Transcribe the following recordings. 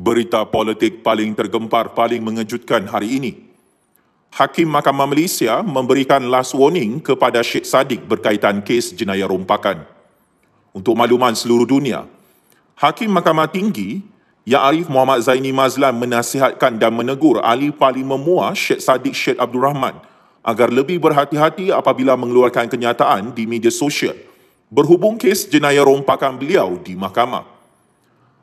berita politik paling tergempar, paling mengejutkan hari ini. Hakim Mahkamah Malaysia memberikan last warning kepada Syed Saddiq berkaitan kes jenayah rompakan. Untuk makluman seluruh dunia, Hakim Mahkamah Tinggi, Ya Arif Muhammad Zaini Mazlan menasihatkan dan menegur ahli Pali Memua Syed Saddiq Syed Abdul Rahman agar lebih berhati-hati apabila mengeluarkan kenyataan di media sosial berhubung kes jenayah rompakan beliau di mahkamah.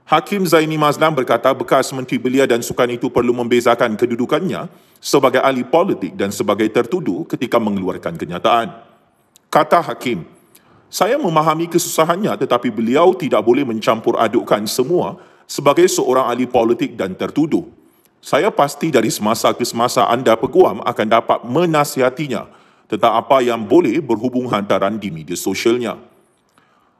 Hakim Zaini Mazlan berkata bekas menteri belia dan sukan itu perlu membezakan kedudukannya sebagai ahli politik dan sebagai tertuduh ketika mengeluarkan kenyataan. Kata Hakim, saya memahami kesusahannya tetapi beliau tidak boleh mencampur adukkan semua sebagai seorang ahli politik dan tertuduh. Saya pasti dari semasa ke semasa anda peguam akan dapat menasihatinya tentang apa yang boleh berhubung hantaran di media sosialnya.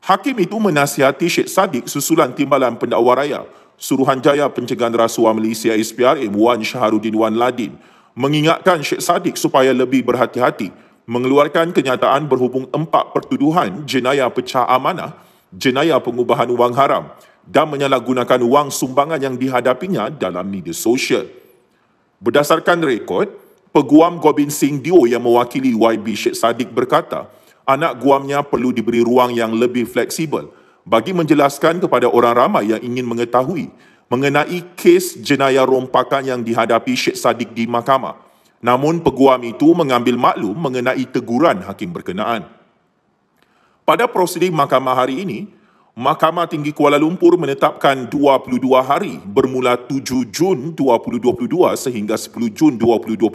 Hakim itu menasihati Syed Saddiq susulan timbalan pendakwa raya, Suruhanjaya Pencegahan Rasuah Malaysia SPRM Wan Syaharuddin Wan Ladin, mengingatkan Syed Saddiq supaya lebih berhati-hati mengeluarkan kenyataan berhubung empat pertuduhan jenayah pecah amanah, jenayah pengubahan wang haram dan menyalahgunakan wang sumbangan yang dihadapinya dalam media sosial. Berdasarkan rekod, Peguam Gobin Singh Dio yang mewakili YB Syed Saddiq berkata, anak guamnya perlu diberi ruang yang lebih fleksibel bagi menjelaskan kepada orang ramai yang ingin mengetahui mengenai kes jenayah rompakan yang dihadapi Syed Saddiq di mahkamah. Namun peguam itu mengambil maklum mengenai teguran hakim berkenaan. Pada prosiding mahkamah hari ini, Mahkamah Tinggi Kuala Lumpur menetapkan 22 hari bermula 7 Jun 2022 sehingga 10 Jun 2022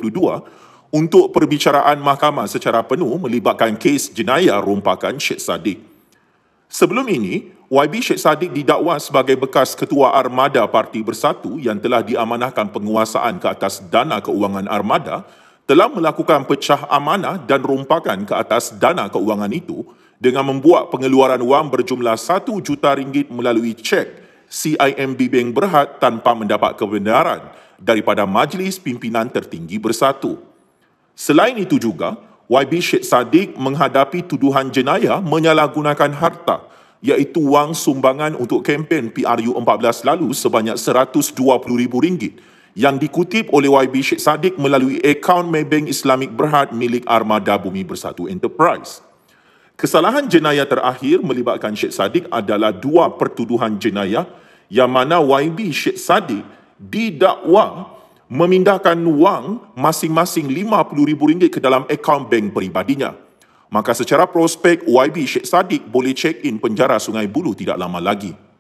untuk perbicaraan mahkamah secara penuh melibatkan kes jenayah rompakan Syed Saddiq. Sebelum ini, YB Syed Saddiq didakwa sebagai bekas ketua armada Parti Bersatu yang telah diamanahkan penguasaan ke atas dana keuangan armada telah melakukan pecah amanah dan rompakan ke atas dana keuangan itu dengan membuat pengeluaran wang berjumlah RM1 juta ringgit melalui cek CIMB Bank Berhad tanpa mendapat kebenaran daripada Majlis Pimpinan Tertinggi Bersatu. Selain itu juga, YB Syed Saddiq menghadapi tuduhan jenayah menyalahgunakan harta iaitu wang sumbangan untuk kempen PRU14 lalu sebanyak RM120,000 yang dikutip oleh YB Syed Saddiq melalui akaun Maybank Islamic Berhad milik Armada Bumi Bersatu Enterprise. Kesalahan jenayah terakhir melibatkan Syed Saddiq adalah dua pertuduhan jenayah yang mana YB Syed Saddiq didakwa memindahkan wang masing-masing RM50,000 ke dalam akaun bank peribadinya. Maka secara prospek, YB Syed Saddiq boleh check-in penjara Sungai Bulu tidak lama lagi.